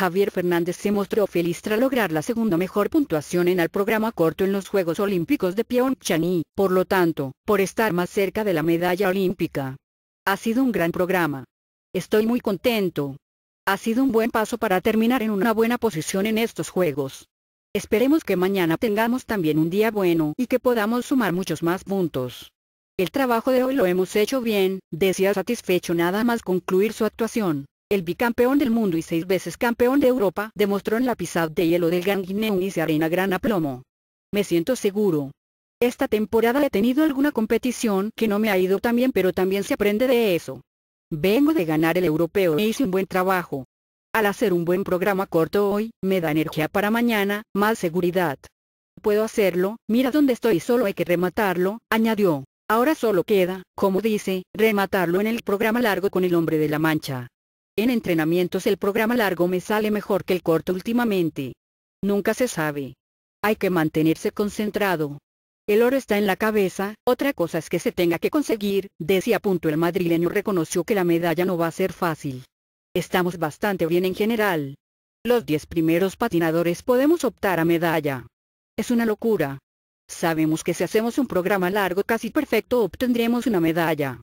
Javier Fernández se mostró feliz tras lograr la segunda mejor puntuación en el programa corto en los Juegos Olímpicos de Pyeongchang y, por lo tanto, por estar más cerca de la medalla olímpica. Ha sido un gran programa. Estoy muy contento. Ha sido un buen paso para terminar en una buena posición en estos Juegos. Esperemos que mañana tengamos también un día bueno y que podamos sumar muchos más puntos. El trabajo de hoy lo hemos hecho bien, decía satisfecho nada más concluir su actuación el bicampeón del mundo y seis veces campeón de Europa, demostró en la pisada de hielo del Gangneung y se arena gran aplomo. Me siento seguro. Esta temporada he tenido alguna competición que no me ha ido tan bien pero también se aprende de eso. Vengo de ganar el europeo e hice un buen trabajo. Al hacer un buen programa corto hoy, me da energía para mañana, más seguridad. Puedo hacerlo, mira dónde estoy solo hay que rematarlo, añadió. Ahora solo queda, como dice, rematarlo en el programa largo con el hombre de la mancha. En entrenamientos el programa largo me sale mejor que el corto últimamente. Nunca se sabe. Hay que mantenerse concentrado. El oro está en la cabeza, otra cosa es que se tenga que conseguir, decía punto el madrileño reconoció que la medalla no va a ser fácil. Estamos bastante bien en general. Los 10 primeros patinadores podemos optar a medalla. Es una locura. Sabemos que si hacemos un programa largo casi perfecto obtendremos una medalla.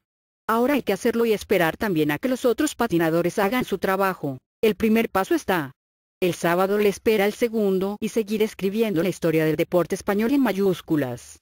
Ahora hay que hacerlo y esperar también a que los otros patinadores hagan su trabajo. El primer paso está. El sábado le espera el segundo y seguir escribiendo la historia del deporte español en mayúsculas.